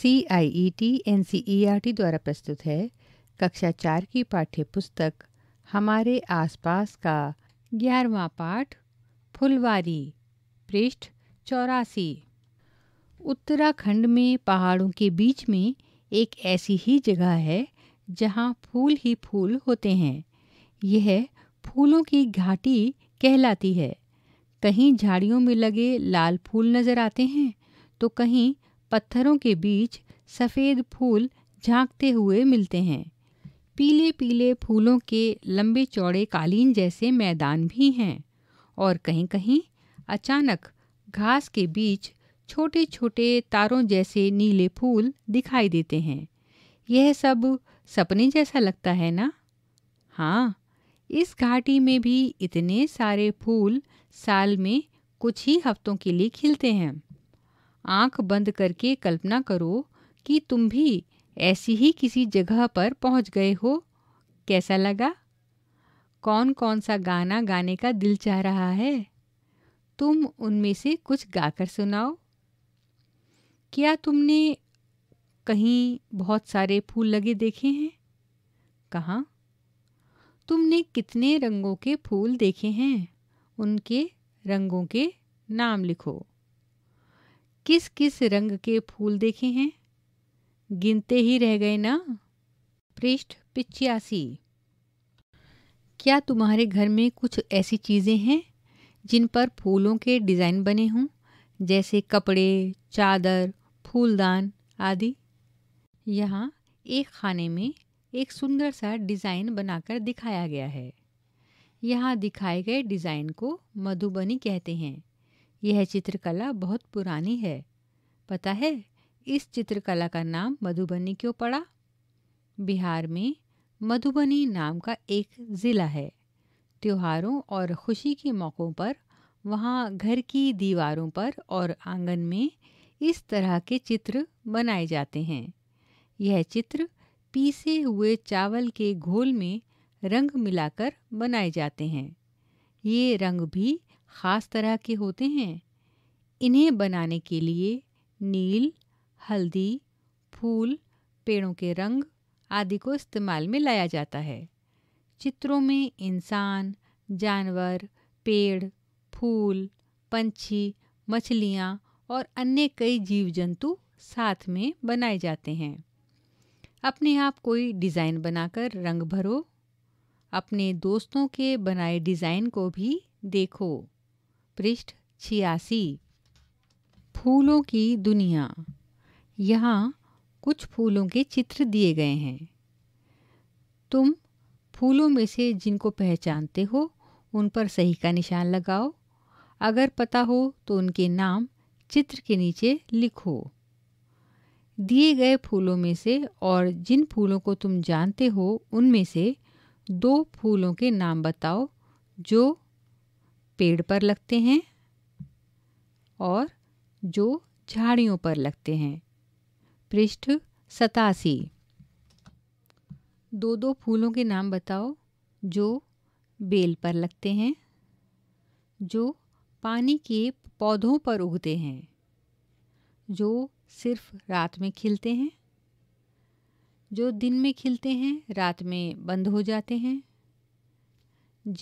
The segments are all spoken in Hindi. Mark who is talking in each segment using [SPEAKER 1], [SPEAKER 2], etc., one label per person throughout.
[SPEAKER 1] C I E T N C E R T द्वारा प्रस्तुत है कक्षा चार की पाठ्य पुस्तक हमारे आसपास का ग्यारहवा पाठ फुलवारी पृष्ठ चौरासी उत्तराखंड में पहाड़ों के बीच में एक ऐसी ही जगह है जहाँ फूल ही फूल होते हैं यह फूलों की घाटी कहलाती है कहीं झाड़ियों में लगे लाल फूल नज़र आते हैं तो कहीं पत्थरों के बीच सफ़ेद फूल झांकते हुए मिलते हैं पीले पीले फूलों के लंबे चौड़े कालीन जैसे मैदान भी हैं और कहीं कहीं अचानक घास के बीच छोटे छोटे तारों जैसे नीले फूल दिखाई देते हैं यह सब सपने जैसा लगता है ना हाँ इस घाटी में भी इतने सारे फूल साल में कुछ ही हफ्तों के लिए खिलते हैं आंख बंद करके कल्पना करो कि तुम भी ऐसी ही किसी जगह पर पहुंच गए हो कैसा लगा कौन कौन सा गाना गाने का दिल चाह रहा है तुम उनमें से कुछ गाकर सुनाओ क्या तुमने कहीं बहुत सारे फूल लगे देखे हैं कहाँ तुमने कितने रंगों के फूल देखे हैं उनके रंगों के नाम लिखो किस किस रंग के फूल देखे हैं गिनते ही रह गए ना पृष्ठ पिचासी क्या तुम्हारे घर में कुछ ऐसी चीज़ें हैं जिन पर फूलों के डिज़ाइन बने हों जैसे कपड़े चादर फूलदान आदि यहाँ एक खाने में एक सुंदर सा डिज़ाइन बनाकर दिखाया गया है यहाँ दिखाए गए डिज़ाइन को मधुबनी कहते हैं यह चित्रकला बहुत पुरानी है पता है इस चित्रकला का नाम मधुबनी क्यों पड़ा बिहार में मधुबनी नाम का एक ज़िला है त्योहारों और खुशी के मौक़ों पर वहाँ घर की दीवारों पर और आंगन में इस तरह के चित्र बनाए जाते हैं यह चित्र पीसे हुए चावल के घोल में रंग मिलाकर बनाए जाते हैं ये रंग भी ख़ास तरह के होते हैं इन्हें बनाने के लिए नील हल्दी फूल पेड़ों के रंग आदि को इस्तेमाल में लाया जाता है चित्रों में इंसान जानवर पेड़ फूल पंछी मछलियाँ और अन्य कई जीव जंतु साथ में बनाए जाते हैं अपने आप कोई डिज़ाइन बनाकर रंग भरो अपने दोस्तों के बनाए डिज़ाइन को भी देखो पृष्ठ छियासी फूलों की दुनिया यहाँ कुछ फूलों के चित्र दिए गए हैं तुम फूलों में से जिनको पहचानते हो उन पर सही का निशान लगाओ अगर पता हो तो उनके नाम चित्र के नीचे लिखो दिए गए फूलों में से और जिन फूलों को तुम जानते हो उनमें से दो फूलों के नाम बताओ जो पेड़ पर लगते हैं और जो झाड़ियों पर लगते हैं पृष्ठ सतासी दो दो फूलों के नाम बताओ जो बेल पर लगते हैं जो पानी के पौधों पर उगते हैं जो सिर्फ रात में खिलते हैं जो दिन में खिलते हैं रात में बंद हो जाते हैं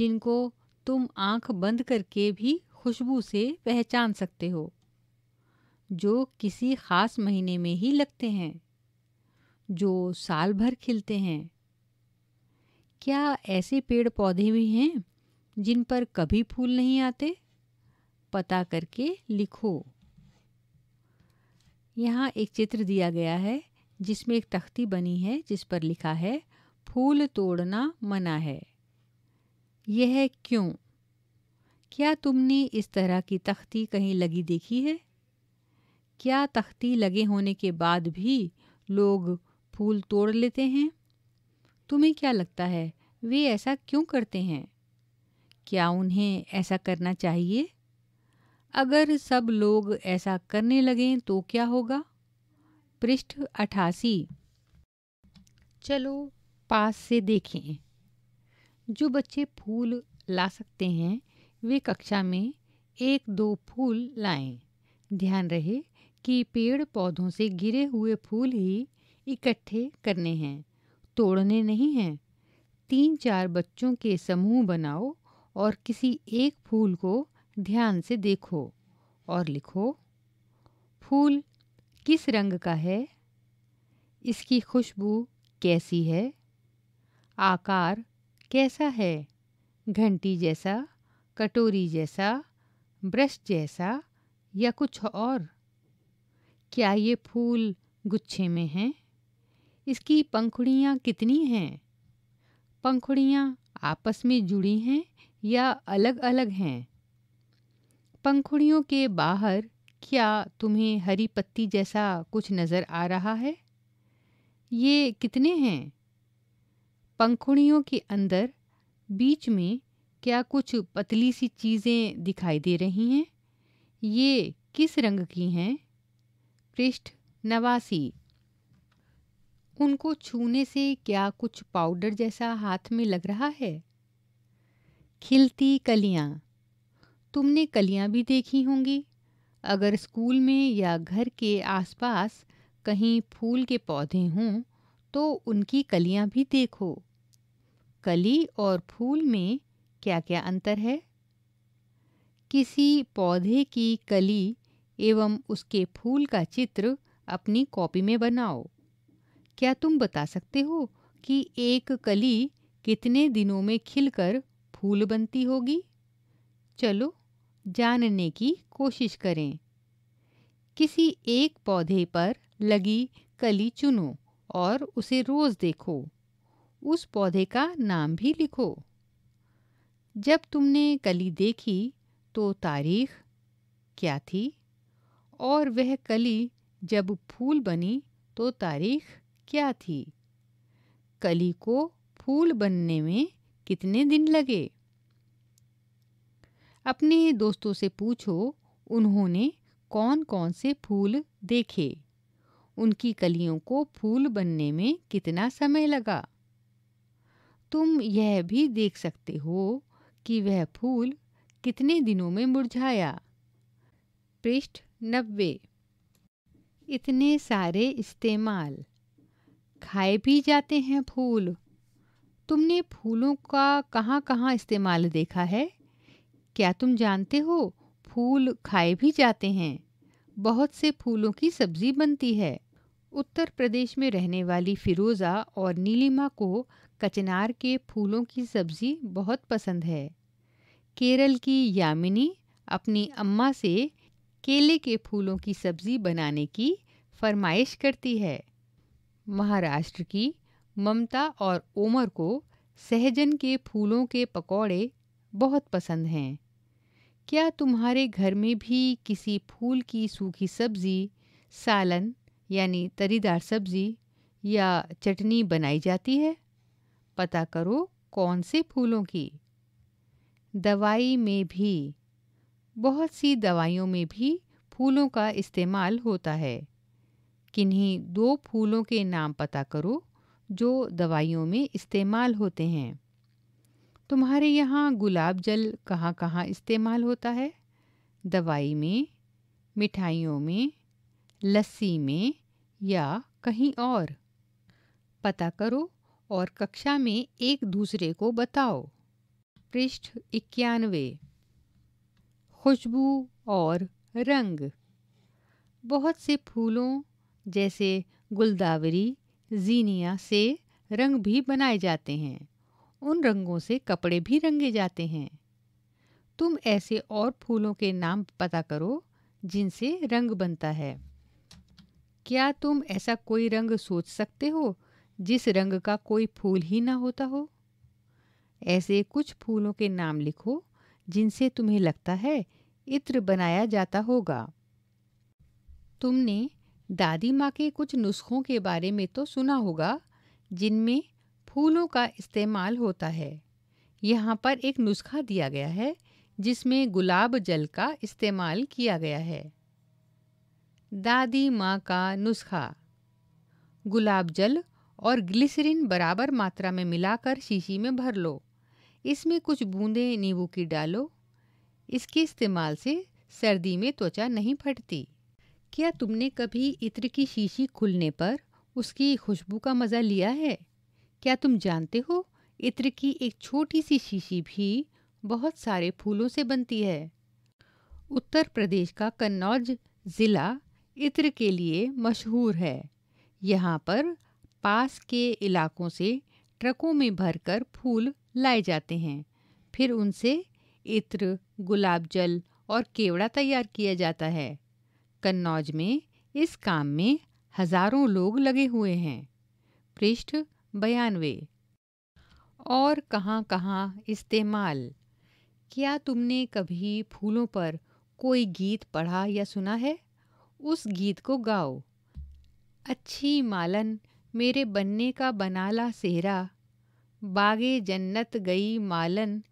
[SPEAKER 1] जिनको तुम आंख बंद करके भी खुशबू से पहचान सकते हो जो किसी ख़ास महीने में ही लगते हैं जो साल भर खिलते हैं क्या ऐसे पेड़ पौधे भी हैं जिन पर कभी फूल नहीं आते पता करके लिखो यहाँ एक चित्र दिया गया है जिसमें एक तख्ती बनी है जिस पर लिखा है फूल तोड़ना मना है यह क्यों क्या तुमने इस तरह की तख्ती कहीं लगी देखी है क्या तख्ती लगे होने के बाद भी लोग फूल तोड़ लेते हैं तुम्हें क्या लगता है वे ऐसा क्यों करते हैं क्या उन्हें ऐसा करना चाहिए अगर सब लोग ऐसा करने लगें तो क्या होगा पृष्ठ अठासी चलो पास से देखें जो बच्चे फूल ला सकते हैं वे कक्षा में एक दो फूल लाएं। ध्यान रहे कि पेड़ पौधों से गिरे हुए फूल ही इकट्ठे करने हैं तोड़ने नहीं हैं तीन चार बच्चों के समूह बनाओ और किसी एक फूल को ध्यान से देखो और लिखो फूल किस रंग का है इसकी खुशबू कैसी है आकार कैसा है घंटी जैसा कटोरी जैसा ब्रश जैसा या कुछ और क्या ये फूल गुच्छे में हैं इसकी पंखुड़ियाँ कितनी हैं पंखुड़ियाँ आपस में जुड़ी हैं या अलग अलग हैं पंखुड़ियों के बाहर क्या तुम्हें हरी पत्ती जैसा कुछ नज़र आ रहा है ये कितने हैं पंखुड़ियों के अंदर बीच में क्या कुछ पतली सी चीजें दिखाई दे रही हैं ये किस रंग की हैं पृष्ठ नवासी उनको छूने से क्या कुछ पाउडर जैसा हाथ में लग रहा है खिलती कलियां तुमने कलियां भी देखी होंगी अगर स्कूल में या घर के आसपास कहीं फूल के पौधे हों तो उनकी कलियां भी देखो कली और फूल में क्या क्या अंतर है किसी पौधे की कली एवं उसके फूल का चित्र अपनी कॉपी में बनाओ क्या तुम बता सकते हो कि एक कली कितने दिनों में खिलकर फूल बनती होगी चलो जानने की कोशिश करें किसी एक पौधे पर लगी कली चुनो और उसे रोज़ देखो उस पौधे का नाम भी लिखो जब तुमने कली देखी तो तारीख क्या थी और वह कली जब फूल बनी तो तारीख क्या थी कली को फूल बनने में कितने दिन लगे अपने दोस्तों से पूछो उन्होंने कौन कौन से फूल देखे उनकी कलियों को फूल बनने में कितना समय लगा तुम यह भी देख सकते हो कि वह फूल कितने दिनों में मुरझाया पृष्ठ नब्बे इतने सारे इस्तेमाल खाए भी जाते हैं फूल तुमने फूलों का कहाँ कहाँ इस्तेमाल देखा है क्या तुम जानते हो फूल खाए भी जाते हैं बहुत से फूलों की सब्जी बनती है उत्तर प्रदेश में रहने वाली फिरोज़ा और नीलिमा को कचनार के फूलों की सब्ज़ी बहुत पसंद है केरल की यामिनी अपनी अम्मा से केले के फूलों की सब्ज़ी बनाने की फरमाइश करती है महाराष्ट्र की ममता और ओमर को सहजन के फूलों के पकौड़े बहुत पसंद हैं क्या तुम्हारे घर में भी किसी फूल की सूखी सब्ज़ी सालन यानी तरीदार सब्जी या चटनी बनाई जाती है पता करो कौन से फूलों की दवाई में भी बहुत सी दवाइयों में भी फूलों का इस्तेमाल होता है किन्हीं दो फूलों के नाम पता करो जो दवाइयों में इस्तेमाल होते हैं तुम्हारे यहाँ गुलाब जल कहाँ कहाँ इस्तेमाल होता है दवाई में मिठाइयों में लस्सी में या कहीं और पता करो और कक्षा में एक दूसरे को बताओ पृष्ठ इक्यानवे खुशबू और रंग बहुत से फूलों जैसे गुलदावरी जीनिया से रंग भी बनाए जाते हैं उन रंगों से कपड़े भी रंगे जाते हैं तुम ऐसे और फूलों के नाम पता करो जिनसे रंग बनता है क्या तुम ऐसा कोई रंग सोच सकते हो जिस रंग का कोई फूल ही ना होता हो ऐसे कुछ फूलों के नाम लिखो जिनसे तुम्हें लगता है इत्र बनाया जाता होगा तुमने दादी माँ के कुछ नुस्खों के बारे में तो सुना होगा जिनमें फूलों का इस्तेमाल होता है यहाँ पर एक नुस्खा दिया गया है जिसमें गुलाब जल का इस्तेमाल किया गया है दादी माँ का नुस्खा गुलाब जल और ग्लिसरीन बराबर मात्रा में मिलाकर शीशी में भर लो इसमें कुछ बूंदें नींबू की डालो इसके इस्तेमाल से सर्दी में त्वचा नहीं फटती क्या तुमने कभी इत्र की शीशी खुलने पर उसकी खुशबू का मज़ा लिया है क्या तुम जानते हो इत्र की एक छोटी सी शीशी भी बहुत सारे फूलों से बनती है उत्तर प्रदेश का कन्नौज ज़िला इत्र के लिए मशहूर है यहाँ पर पास के इलाकों से ट्रकों में भरकर फूल लाए जाते हैं फिर उनसे इत्र गुलाब जल और केवड़ा तैयार किया जाता है कन्नौज में इस काम में हजारों लोग लगे हुए हैं पृष्ठ बयानवे और कहाँ कहाँ इस्तेमाल क्या तुमने कभी फूलों पर कोई गीत पढ़ा या सुना है उस गीत को गाओ अच्छी मालन मेरे बनने का बनाला सेहरा बागे जन्नत गई मालन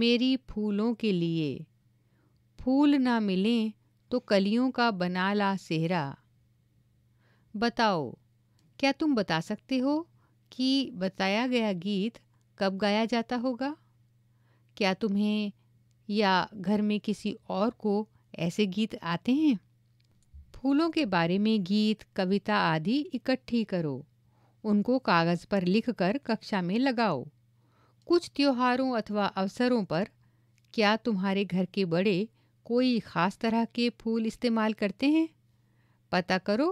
[SPEAKER 1] मेरी फूलों के लिए फूल ना मिलें तो कलियों का बना ला सेहरा बताओ क्या तुम बता सकते हो कि बताया गया गीत कब गाया जाता होगा क्या तुम्हें या घर में किसी और को ऐसे गीत आते हैं फूलों के बारे में गीत कविता आदि इकट्ठी करो उनको कागज़ पर लिखकर कक्षा में लगाओ कुछ त्योहारों अथवा अवसरों पर क्या तुम्हारे घर के बड़े कोई ख़ास तरह के फूल इस्तेमाल करते हैं पता करो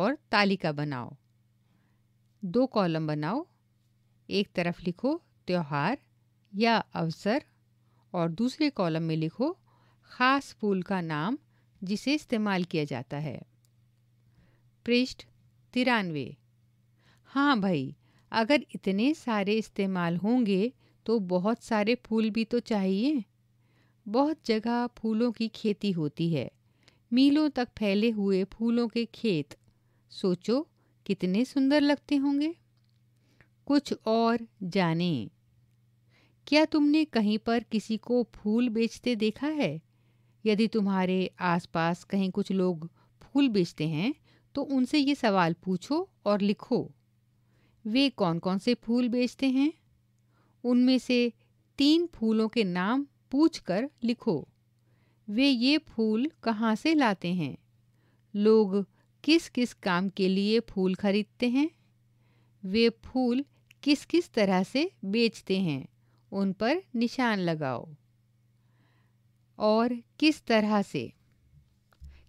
[SPEAKER 1] और तालिका बनाओ दो कॉलम बनाओ एक तरफ लिखो त्यौहार या अवसर और दूसरे कॉलम में लिखो ख़ास फूल का नाम जिसे इस्तेमाल किया जाता है पृष्ठ तिरानवे हाँ भाई अगर इतने सारे इस्तेमाल होंगे तो बहुत सारे फूल भी तो चाहिए बहुत जगह फूलों की खेती होती है मीलों तक फैले हुए फूलों के खेत सोचो कितने सुंदर लगते होंगे कुछ और जाने क्या तुमने कहीं पर किसी को फूल बेचते देखा है यदि तुम्हारे आसपास कहीं कुछ लोग फूल बेचते हैं तो उनसे ये सवाल पूछो और लिखो वे कौन कौन से फूल बेचते हैं उनमें से तीन फूलों के नाम पूछकर लिखो वे ये फूल कहाँ से लाते हैं लोग किस किस काम के लिए फूल खरीदते हैं वे फूल किस किस तरह से बेचते हैं उन पर निशान लगाओ और किस तरह से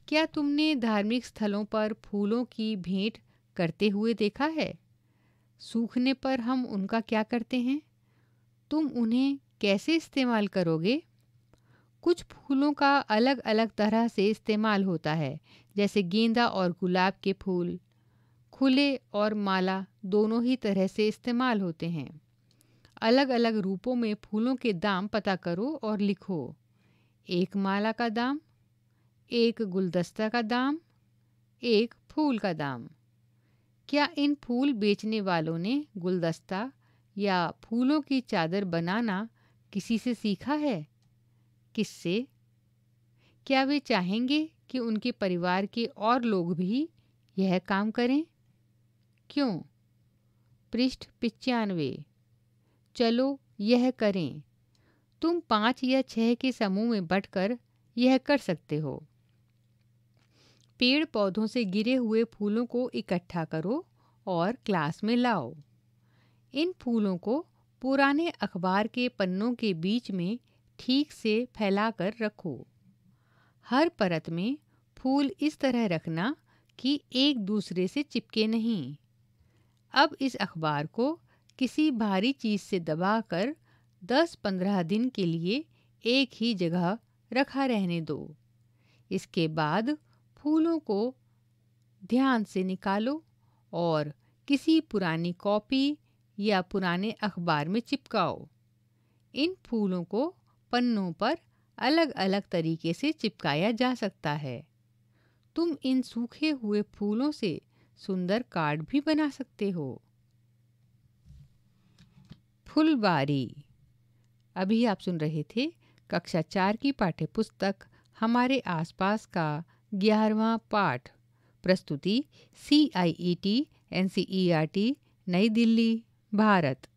[SPEAKER 1] क्या तुमने धार्मिक स्थलों पर फूलों की भेंट करते हुए देखा है सूखने पर हम उनका क्या करते हैं तुम उन्हें कैसे इस्तेमाल करोगे कुछ फूलों का अलग अलग तरह से इस्तेमाल होता है जैसे गेंदा और गुलाब के फूल खुले और माला दोनों ही तरह से इस्तेमाल होते हैं अलग अलग रूपों में फूलों के दाम पता करो और लिखो एक माला का दाम एक गुलदस्ता का दाम एक फूल का दाम क्या इन फूल बेचने वालों ने गुलदस्ता या फूलों की चादर बनाना किसी से सीखा है किससे क्या वे चाहेंगे कि उनके परिवार के और लोग भी यह काम करें क्यों पृष्ठ पिचानवे चलो यह करें तुम पाँच या छह के समूह में बटकर यह कर सकते हो पेड़ पौधों से गिरे हुए फूलों को इकट्ठा करो और क्लास में लाओ इन फूलों को पुराने अखबार के पन्नों के बीच में ठीक से फैलाकर रखो हर परत में फूल इस तरह रखना कि एक दूसरे से चिपके नहीं अब इस अखबार को किसी भारी चीज़ से दबाकर कर दस पंद्रह दिन के लिए एक ही जगह रखा रहने दो इसके बाद फूलों को ध्यान से निकालो और किसी पुरानी कॉपी या पुराने अखबार में चिपकाओ इन फूलों को पन्नों पर अलग अलग तरीके से चिपकाया जा सकता है तुम इन सूखे हुए फूलों से सुंदर कार्ड भी बना सकते हो फुलबारी अभी आप सुन रहे थे कक्षा चार की पाठ्यपुस्तक हमारे आसपास का ग्यारहवा पाठ प्रस्तुति C I E T N C E R T New Delhi Bharat